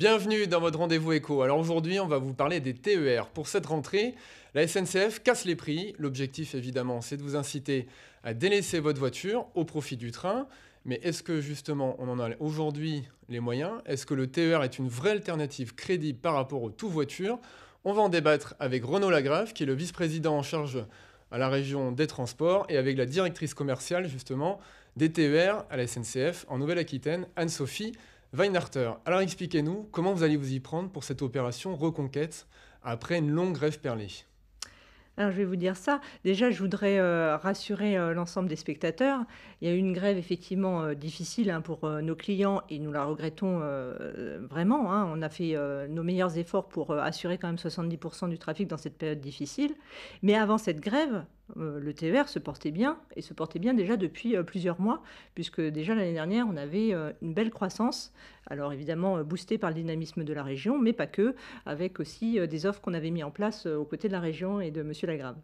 Bienvenue dans votre rendez-vous éco. Alors aujourd'hui, on va vous parler des TER. Pour cette rentrée, la SNCF casse les prix. L'objectif, évidemment, c'est de vous inciter à délaisser votre voiture au profit du train. Mais est-ce que justement, on en a aujourd'hui les moyens Est-ce que le TER est une vraie alternative crédible par rapport aux tout voitures On va en débattre avec Renaud Lagrave, qui est le vice-président en charge à la région des transports, et avec la directrice commerciale, justement, des TER à la SNCF en Nouvelle-Aquitaine, Anne-Sophie Weinharter, alors expliquez-nous comment vous allez vous y prendre pour cette opération reconquête après une longue grève perlée. Alors, je vais vous dire ça. Déjà, je voudrais euh, rassurer euh, l'ensemble des spectateurs. Il y a eu une grève effectivement euh, difficile hein, pour nos clients et nous la regrettons vraiment. Hein. On a fait nos meilleurs efforts pour assurer quand même 70% du trafic dans cette période difficile. Mais avant cette grève, euh, le TER se portait bien et se portait bien déjà depuis euh, plusieurs mois, puisque déjà l'année dernière, on avait euh, une belle croissance. Alors évidemment, boostée par le dynamisme de la région, mais pas que, avec aussi des offres qu'on avait mis en place aux côtés de la région et de M. Lagrave.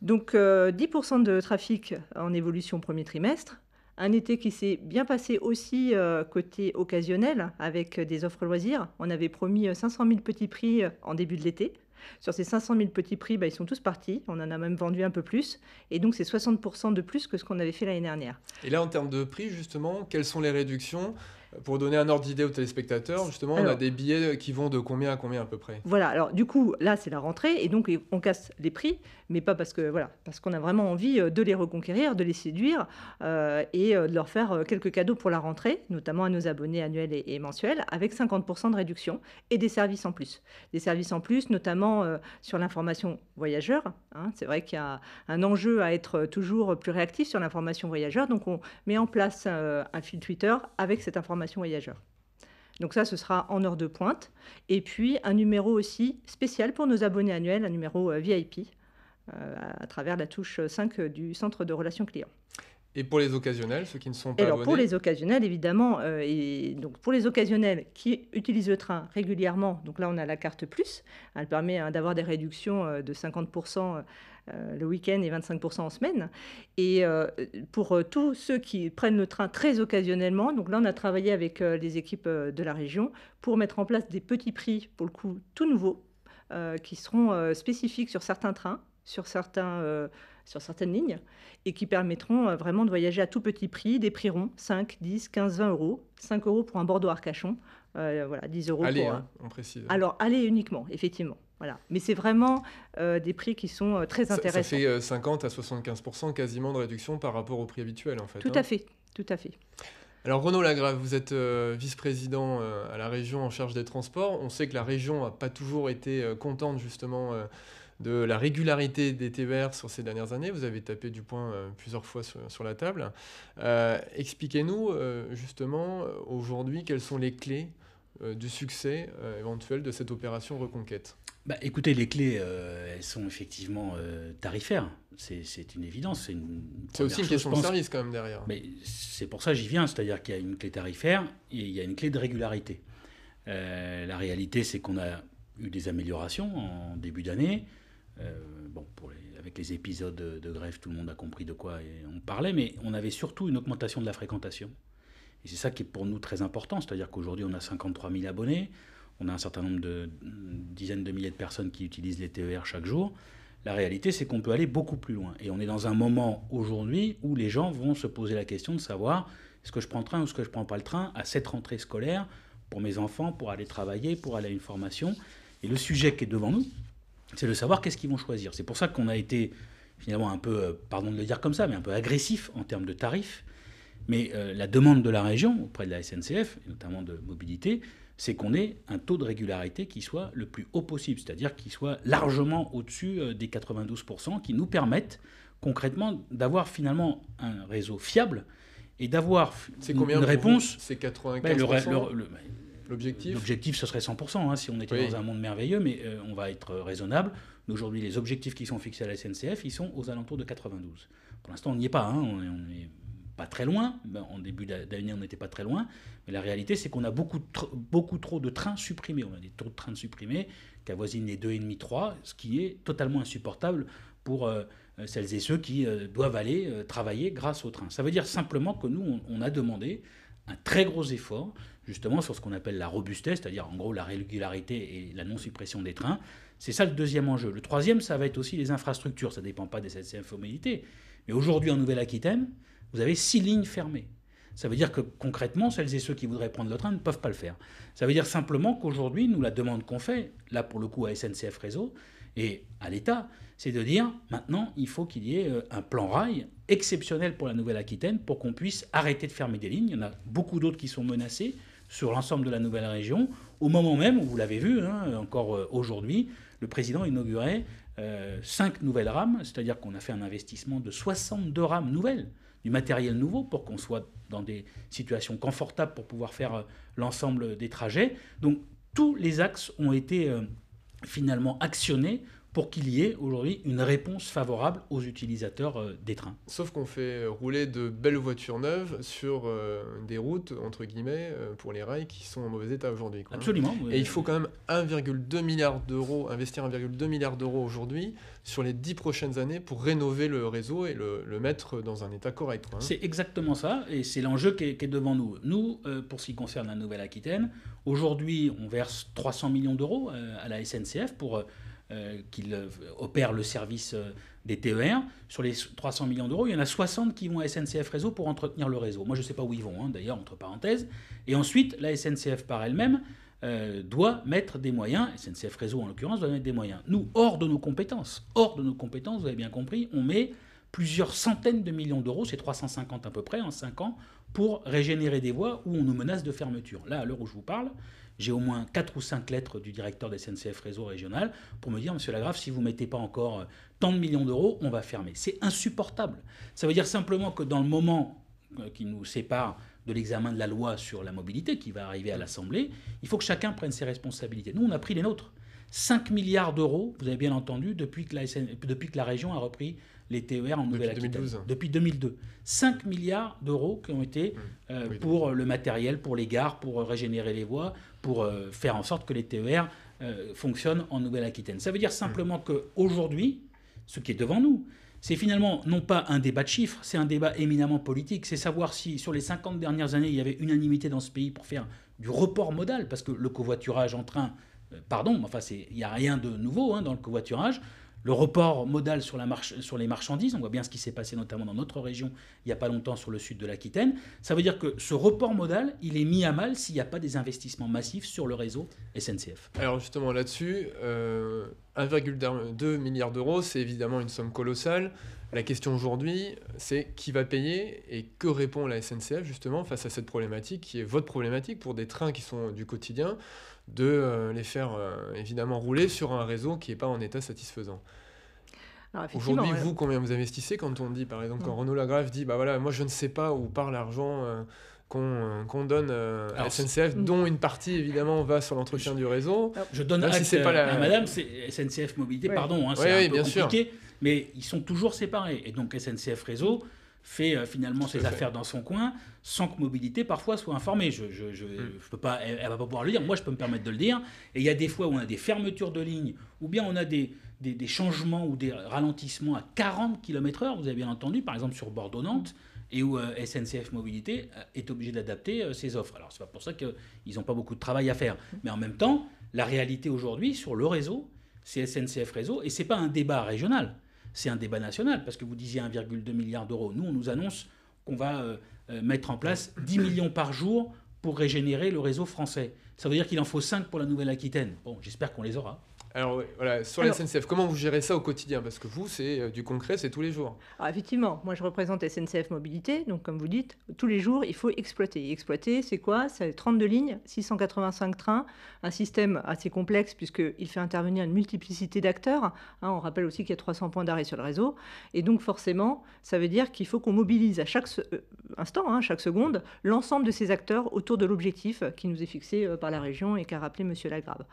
Donc 10% de trafic en évolution au premier trimestre, un été qui s'est bien passé aussi côté occasionnel avec des offres loisirs. On avait promis 500 000 petits prix en début de l'été. Sur ces 500 000 petits prix, bah, ils sont tous partis. On en a même vendu un peu plus. Et donc, c'est 60% de plus que ce qu'on avait fait l'année dernière. Et là, en termes de prix, justement, quelles sont les réductions pour donner un ordre d'idée aux téléspectateurs, justement, on a des billets qui vont de combien à combien à peu près Voilà, alors du coup, là, c'est la rentrée, et donc on casse les prix, mais pas parce que voilà, parce qu'on a vraiment envie euh, de les reconquérir, de les séduire, euh, et euh, de leur faire quelques cadeaux pour la rentrée, notamment à nos abonnés annuels et, mensuels, avec 50% de réduction et des services en plus. Des services en plus, notamment sur l'information voyageur. Hein, c'est vrai qu'il y a un enjeu à être toujours plus réactif sur l'information voyageur, donc on met en place un fil Twitter avec cette information voyageurs. Donc ça, ce sera en heure de pointe. Et puis un numéro aussi spécial pour nos abonnés annuels, un numéro euh, VIP, euh, à travers la touche 5 euh, du centre de relations clients. Et pour les occasionnels, ceux qui ne sont pas alors, Pour les occasionnels, évidemment, euh, et donc pour les occasionnels qui utilisent le train régulièrement, donc là on a la carte plus, elle permet hein, d'avoir des réductions euh, de 50% euh, le week-end et 25% en semaine. Et pour tous ceux qui prennent le train très occasionnellement, donc là on a travaillé avec les équipes de la région pour mettre en place des petits prix, pour le coup tout nouveaux, qui seront spécifiques sur certains trains, sur certains sur certaines lignes et qui permettront euh, vraiment de voyager à tout petit prix, des prix ronds, 5, 10, 15, 20 euros, 5 euros pour un Bordeaux-Arcachon, euh, voilà, 10 euros allez, pour... Hein, euh, on précise. Alors, allez uniquement, effectivement. Voilà. Mais c'est vraiment des prix qui sont très intéressants. Ça, fait 50 à 75 quasiment de réduction par rapport au prix habituel, en fait. Tout hein. à fait, tout à fait. Alors Renaud Lagrave, vous êtes vice-président à la région en charge des transports. On sait que la région n'a pas toujours été contente justement de la régularité des TVR sur ces dernières années. Vous avez tapé du poing euh, plusieurs fois sur, la table. Euh, expliquez-nous euh, justement aujourd'hui quelles sont les clés du succès éventuel de cette opération reconquête. Bah, écoutez, les clés, elles sont effectivement tarifaires. C'est une évidence. C'est aussi une question de service quand même derrière. Mais c'est pour ça j'y viens, c'est-à-dire qu'il y a une clé tarifaire et il y a une clé de régularité. la réalité, c'est qu'on a eu des améliorations en début d'année. Euh, bon, pour avec les épisodes de, grève, tout le monde a compris de quoi on parlait, mais on avait surtout une augmentation de la fréquentation. Et c'est ça qui est pour nous très important, c'est-à-dire qu'aujourd'hui on a 53 000 abonnés, on a un certain nombre de dizaines de milliers de personnes qui utilisent les TER chaque jour. La réalité, c'est qu'on peut aller beaucoup plus loin. Et on est dans un moment aujourd'hui où les gens vont se poser la question de savoir est-ce que je prends le train ou est-ce que je ne prends pas le train à cette rentrée scolaire pour mes enfants, pour aller travailler, pour aller à une formation. Et le sujet qui est devant nous, c'est de savoir qu'est-ce qu'ils vont choisir. C'est pour ça qu'on a été finalement un peu, euh, pardon de le dire comme ça, mais un peu agressif en termes de tarifs. Mais euh, la demande de la région auprès de la SNCF, et notamment de mobilité, c'est qu'on ait un taux de régularité qui soit le plus haut possible, c'est-à-dire qui soit largement au-dessus euh, des 92%, qui nous permettent concrètement d'avoir finalement un réseau fiable et d'avoir une, combien réponse. C'est 95%. L'objectif L'objectif, ce serait 100%, hein, si on était dans un monde merveilleux, mais euh, on va être euh, raisonnable. Aujourd'hui, les objectifs qui sont fixés à la SNCF, ils sont aux alentours de 92. Pour l'instant, on n'y est pas, hein, on, n'est pas très loin. Ben, en début d'année, on n'était pas très loin. Mais la réalité, c'est qu'on a beaucoup, beaucoup trop de trains supprimés. On a des taux de trains supprimés qui avoisinent les 2,5-3, ce qui est totalement insupportable pour euh, celles et ceux qui doivent aller travailler grâce aux trains. Ça veut dire simplement que nous, on a demandé un très gros effort justement sur ce qu'on appelle la robustesse, c'est-à-dire en gros la régularité et la non-suppression des trains. C'est ça le deuxième enjeu. Le troisième, ça va être aussi les infrastructures. Ça ne dépend pas des SNCF Mobilité. Mais aujourd'hui, en Nouvelle-Aquitaine, vous avez six lignes fermées. Ça veut dire que concrètement, celles et ceux qui voudraient prendre le train ne peuvent pas le faire. Ça veut dire simplement qu'aujourd'hui, nous, la demande qu'on fait, là pour le coup à SNCF Réseau et à l'État, c'est de dire maintenant, il faut qu'il y ait euh, un plan rail exceptionnel pour la Nouvelle-Aquitaine pour qu'on puisse arrêter de fermer des lignes. Il y en a beaucoup d'autres qui sont menacées sur l'ensemble de la nouvelle région, au moment même, où vous l'avez vu, hein, encore euh, aujourd'hui, le président inaugurait euh, cinq nouvelles rames, c'est-à-dire qu'on a fait un investissement de 62 rames nouvelles, du matériel nouveau pour qu'on soit dans des situations confortables pour pouvoir faire euh, l'ensemble des trajets. Donc tous les axes ont été finalement actionnés pour qu'il y ait aujourd'hui une réponse favorable aux utilisateurs euh, des trains. Sauf qu'on fait rouler de belles voitures neuves sur euh, des routes, entre guillemets, euh, pour les rails qui sont en mauvais état aujourd'hui. Absolument. Et il faut quand même 1,2 milliard d'euros, investir 1,2 milliard d'euros aujourd'hui sur les 10 prochaines années pour rénover le réseau et le, mettre dans un état correct. Hein. C'est exactement ça, et c'est l'enjeu qui, est devant nous. Nous, pour ce qui concerne la Nouvelle-Aquitaine, aujourd'hui, on verse 300 millions d'euros à la SNCF pour euh, qu'il euh, opère le service euh, des TER. Sur les 300 millions d'euros, il y en a 60 qui vont à SNCF Réseau pour entretenir le réseau. Moi, je ne sais pas où ils vont, hein, d'ailleurs, entre parenthèses. Et ensuite, la SNCF par elle-même doit mettre des moyens, SNCF Réseau en l'occurrence, doit mettre des moyens. Nous, hors de nos compétences, hors de nos compétences, vous avez bien compris, on met plusieurs centaines de millions d'euros, c'est 350 à peu près en 5 ans, pour régénérer des voies où on nous menace de fermeture. Là, à l'heure où je vous parle, j'ai au moins 4 ou 5 lettres du directeur des SNCF Réseau Régional pour me dire, Monsieur Lagrave, si vous ne mettez pas encore euh, tant de millions d'euros, on va fermer. C'est insupportable. Ça veut dire simplement que dans le moment euh, qui nous sépare de l'examen de la loi sur la mobilité qui va arriver à l'Assemblée, il faut que chacun prenne ses responsabilités. Nous, on a pris les nôtres. 5 milliards d'euros, vous avez bien entendu, depuis que, la depuis que la région a repris les TER en Nouvelle-Aquitaine. Depuis 2002. 5 milliards d'euros qui ont été mmh. euh, pour le matériel, pour les gares, pour euh, régénérer les voies, pour euh, faire en sorte que les TER fonctionnent en Nouvelle-Aquitaine. Ça veut dire simplement que mmh. qu'aujourd'hui, ce qui est devant nous, c'est finalement non pas un débat de chiffres, c'est un débat éminemment politique. C'est savoir si sur les 50 dernières années, il y avait unanimité dans ce pays pour faire du report modal, parce que le covoiturage en train, pardon, enfin, il n'y a rien de nouveau hein, dans le covoiturage le report modal sur, les marchandises, on voit bien ce qui s'est passé notamment dans notre région il n'y a pas longtemps sur le sud de l'Aquitaine, ça veut dire que ce report modal, il est mis à mal s'il n'y a pas des investissements massifs sur le réseau SNCF. Alors justement là-dessus, 1,2 euh, milliard d'euros, c'est évidemment une somme colossale. La question aujourd'hui, c'est qui va payer et que répond la SNCF justement face à cette problématique qui est votre problématique pour des trains qui sont du quotidien de euh, les faire euh, évidemment rouler sur un réseau qui n'est pas en état satisfaisant. Aujourd'hui, vous, combien vous investissez quand on dit, par exemple, quand mm. renault Lagrave dit, bah voilà, moi je ne sais pas où part l'argent euh, qu'on donne à SNCF, mm. dont une partie évidemment va sur l'entretien du réseau. Ah. Je donne à madame, c'est SNCF Mobilité, pardon, hein, c'est un peu compliqué, mais ils sont toujours séparés. Et donc SNCF Réseau, fait euh, finalement ses affaires dans son coin sans que Mobilité parfois soit informée. Je, je, mm. peux pas, elle, ne va pas pouvoir le dire. Moi, je peux me permettre de le dire. Et il y a des fois où on a des fermetures de lignes, ou bien on a des, changements ou des ralentissements à 40 km/h. Vous avez bien entendu, par exemple sur Bordeaux-Nantes et où euh, SNCF Mobilité euh, est obligé d'adapter ses offres. Alors, c'est pas pour ça qu'ils n'ont pas beaucoup de travail à faire. Mais en même temps, la réalité aujourd'hui sur le réseau, c'est SNCF Réseau, et c'est pas un débat régional c'est un débat national, parce que vous disiez 1,2 milliard d'euros. Nous, on nous annonce qu'on va euh, euh, mettre en place 10 millions par jour pour régénérer le réseau français. Ça veut dire qu'il en faut 5 pour la Nouvelle-Aquitaine. Bon, j'espère qu'on les aura. Alors voilà, sur la SNCF, comment vous gérez ça au quotidien Parce que vous, c'est euh, du concret, c'est tous les jours. Alors effectivement, moi je représente SNCF Mobilité, donc comme vous dites, tous les jours, il faut exploiter. exploiter, c'est quoi C'est 32 lignes, 685 trains, un système assez complexe puisqu'il fait intervenir une multiplicité d'acteurs. Hein, on rappelle aussi qu'il y a 300 points d'arrêt sur le réseau. Et donc forcément, ça veut dire qu'il faut qu'on mobilise à chaque euh, instant, à hein, chaque seconde, l'ensemble de ces acteurs autour de l'objectif qui nous est fixé euh, par la région et qu'a rappelé M. Lagrave.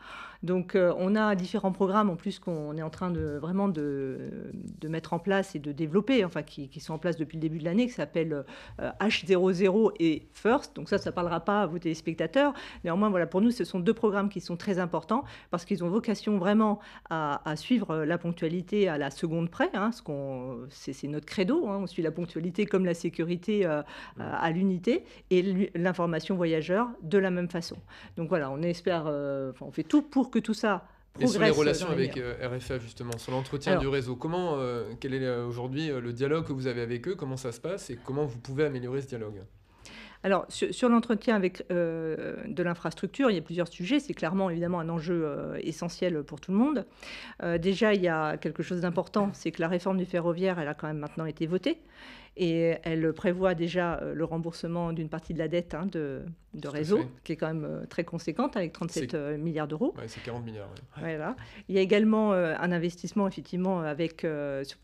Donc on a différents programmes en plus qu'on est en train de vraiment de, mettre en place et de développer, enfin qui, sont en place depuis le début de l'année, qui s'appelle euh, H00 et First. Donc ça, ça ne parlera pas à vos téléspectateurs. Néanmoins, voilà, pour nous, ce sont deux programmes qui sont très importants parce qu'ils ont vocation vraiment à, suivre euh, la ponctualité à la seconde près. Hein, ce qu'on, c'est, notre credo. Hein. on suit la ponctualité comme la sécurité euh, à l'unité et l'information voyageur de la même façon. Donc voilà, on espère, on fait tout pour que tout ça et sur les relations avec euh, RFA, justement, sur l'entretien du réseau, comment, euh, quel est euh, aujourd'hui le dialogue que vous avez avec eux, comment ça se passe et comment vous pouvez améliorer ce dialogue alors, sur, l'entretien avec de l'infrastructure, il y a plusieurs sujets. C'est clairement, évidemment, un enjeu essentiel pour tout le monde. déjà, il y a quelque chose d'important, c'est que la réforme du ferroviaire, elle a quand même maintenant été votée et elle prévoit déjà euh, le remboursement d'une partie de la dette hein, de, réseau, qui est quand même euh, très conséquente avec 37 euh, milliards d'euros. Ouais, c'est 40 milliards. Voilà. Il y a également un investissement effectivement avec,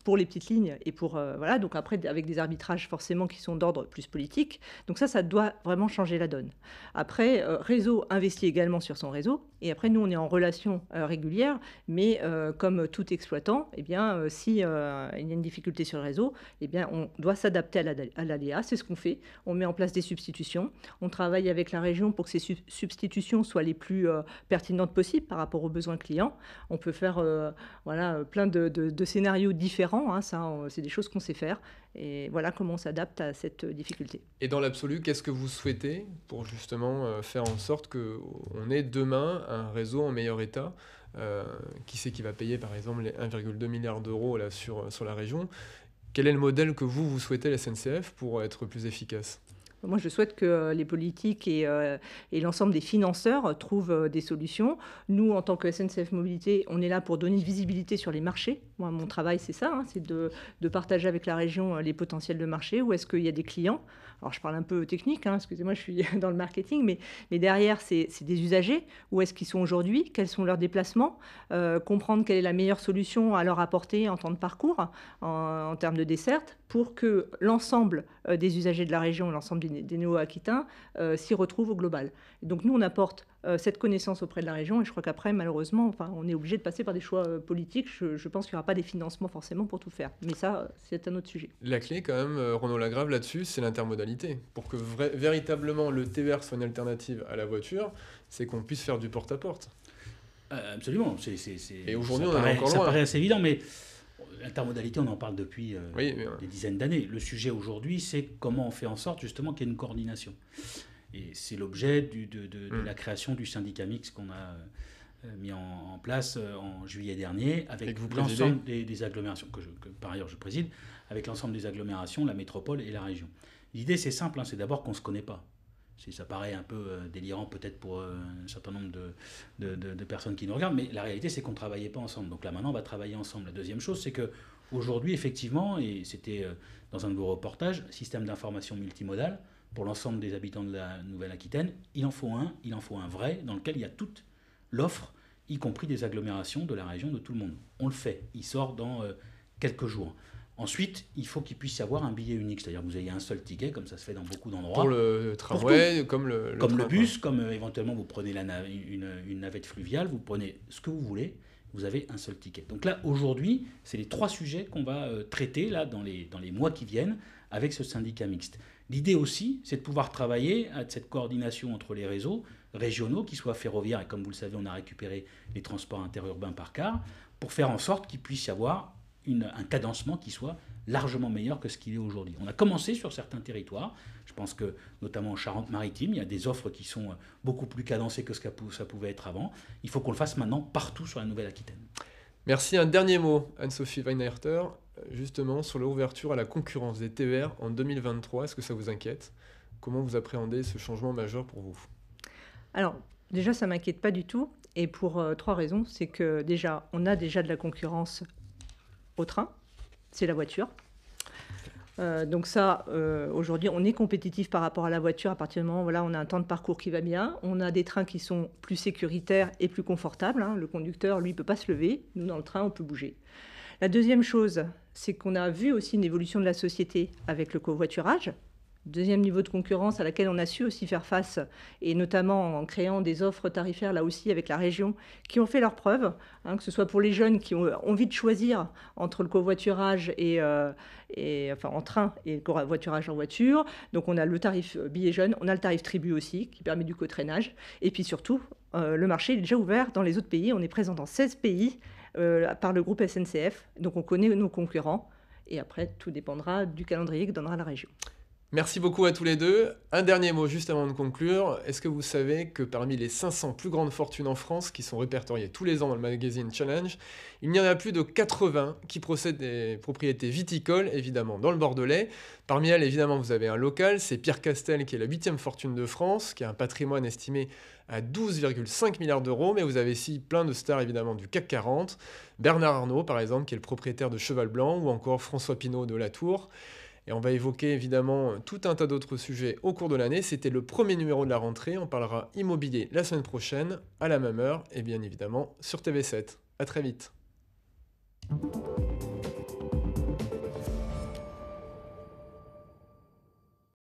pour les petites lignes et pour voilà, donc après avec des arbitrages forcément qui sont d'ordre plus politique. Donc ça, ça doit vraiment changer la donne. Après, réseau investit également sur son réseau et après nous on est en relation régulière, mais comme tout exploitant, eh bien si il y a une difficulté sur le réseau, eh bien on doit s'adapter à l'aléa. C'est ce qu'on fait. On met en place des substitutions. On travaille avec la région pour que ces substitutions soient les plus euh, pertinentes possibles par rapport aux besoins clients. On peut faire euh, voilà, plein de, scénarios différents. Hein, ça, c'est des choses qu'on sait faire. Et voilà comment on s'adapte à cette difficulté. Et dans l'absolu, qu'est-ce que vous souhaitez pour justement euh, faire en sorte qu'on ait demain un réseau en meilleur état qui c'est qui va payer par exemple les 1,2 milliard d'euros sur, sur la région quel est le modèle que vous, vous souhaitez à la SNCF pour être plus efficace moi, je souhaite que euh, les politiques euh, et, l'ensemble des financeurs euh, trouvent des solutions. Nous, en tant que SNCF Mobilité, on est là pour donner visibilité sur les marchés. Moi, mon travail, c'est ça, hein, c'est de, de, partager avec la région les potentiels de marché, où est-ce qu'il y a des clients, alors je parle un peu technique, hein, excusez-moi, je suis dans le marketing, mais, derrière, c'est des usagers, où est-ce qu'ils sont aujourd'hui, quels sont leurs déplacements, euh, comprendre quelle est la meilleure solution à leur apporter en temps de parcours, en, termes de desserte, pour que l'ensemble euh, des usagers de la région, l'ensemble des, Néo-Aquitains, euh, s'y retrouvent au global. donc nous, on apporte euh, cette connaissance auprès de la région. Et je crois qu'après, malheureusement, enfin, on est obligé de passer par des choix euh, politiques. Je, pense qu'il n'y aura pas des financements forcément pour tout faire. Mais ça, euh, c'est un autre sujet. La clé, quand même, Renaud Lagrave, là-dessus, c'est l'intermodalité. Pour que véritablement le TER soit une alternative à la voiture, c'est qu'on puisse faire du porte-à-porte. absolument. Et aujourd'hui, on encore loin. Ça paraît assez évident, mais l'intermodalité, on en parle depuis des dizaines d'années. Le sujet aujourd'hui, c'est comment on fait en sorte justement qu'il y ait une coordination. Et c'est l'objet de, hmm. la création du syndicat mix qu'on a euh, mis en, place euh, en juillet dernier avec l'ensemble des, des, agglomérations, que, par ailleurs je préside, avec l'ensemble des agglomérations, la métropole et la région. L'idée c'est simple, hein, c'est d'abord qu'on ne se connaît pas. Ça paraît un peu euh, délirant peut-être pour un certain nombre de, personnes qui nous regardent, mais la réalité c'est qu'on ne travaillait pas ensemble. Donc là maintenant on va travailler ensemble. La deuxième chose c'est que aujourd'hui effectivement, et c'était dans un de vos reportages, système d'information multimodal, pour l'ensemble des habitants de la Nouvelle-Aquitaine, il en faut un, il en faut un vrai, dans lequel il y a toute l'offre, y compris des agglomérations de la région de tout le monde. On le fait, il sort dans euh, quelques jours. Ensuite, il faut qu'il puisse y avoir un billet unique, c'est-à-dire que vous ayez un seul ticket, comme ça se fait dans beaucoup d'endroits. Pour le tramway, comme le, comme le bus, comme euh, éventuellement vous prenez la une, navette fluviale, vous prenez ce que vous voulez, vous avez un seul ticket. Donc là, aujourd'hui, c'est les trois sujets qu'on va euh, traiter là dans les mois qui viennent avec ce syndicat mixte. L'idée aussi, c'est de pouvoir travailler à hein, cette coordination entre les réseaux régionaux, qu'ils soient ferroviaires, et comme vous le savez, on a récupéré les transports interurbains par car, pour faire en sorte qu'il puisse y avoir un cadencement qui soit largement meilleur que ce qu'il est aujourd'hui. On a commencé sur certains territoires. Je pense que, notamment en Charente-Maritime, il y a des offres qui sont euh, beaucoup plus cadencées que ce que ça pouvait être avant. Il faut qu'on le fasse maintenant partout sur la Nouvelle-Aquitaine. Merci. Un dernier mot, Anne-Sophie Weinerter justement sur l'ouverture à la concurrence des TER en 2023. Est-ce que ça vous inquiète Comment vous appréhendez ce changement majeur pour vous Alors, déjà, ça ne m'inquiète pas du tout. Et pour euh, trois raisons. C'est que déjà, on a déjà de la concurrence au train, c'est la voiture. Euh, donc ça, euh, aujourd'hui, on est compétitif par rapport à la voiture. À partir du moment où voilà, on a un temps de parcours qui va bien, on a des trains qui sont plus sécuritaires et plus confortables. Hein. Le conducteur, lui, ne peut pas se lever. Nous, dans le train, on peut bouger. La deuxième chose, c'est qu'on a vu aussi une évolution de la société avec le covoiturage. Deuxième niveau de concurrence à laquelle on a su aussi faire face, et notamment en créant des offres tarifaires là aussi avec la région, qui ont fait leurs preuves, hein, que ce soit pour les jeunes qui ont envie de choisir entre le covoiturage euh, et, enfin en train et le covoiturage en voiture. Donc on a le tarif euh, billet jeune, on a le tarif tribut aussi qui permet du co-trainage. et puis surtout euh, le marché est déjà ouvert dans les autres pays. On est présent dans 16 pays euh, par le groupe SNCF. Donc on connaît nos concurrents. Et après, tout dépendra du calendrier que donnera la région. Merci beaucoup à tous les deux. Un dernier mot juste avant de conclure. Est-ce que vous savez que parmi les 500 plus grandes fortunes en France qui sont répertoriées tous les ans dans le magazine Challenge, il n'y en a plus de 80 qui procèdent des propriétés viticoles, évidemment, dans le Bordelais. Parmi elles, évidemment, vous avez un local, c'est Pierre Castel qui est la 8 fortune de France, qui a un patrimoine estimé à 12,5 milliards d'euros, mais vous avez ici plein de stars évidemment du CAC 40, Bernard Arnault par exemple, qui est le propriétaire de Cheval Blanc, ou encore François Pinault de La Tour. Et on va évoquer évidemment tout un tas d'autres sujets au cours de l'année. C'était le premier numéro de la rentrée. On parlera immobilier la semaine prochaine, à la même heure, et bien évidemment sur TV7. À très vite.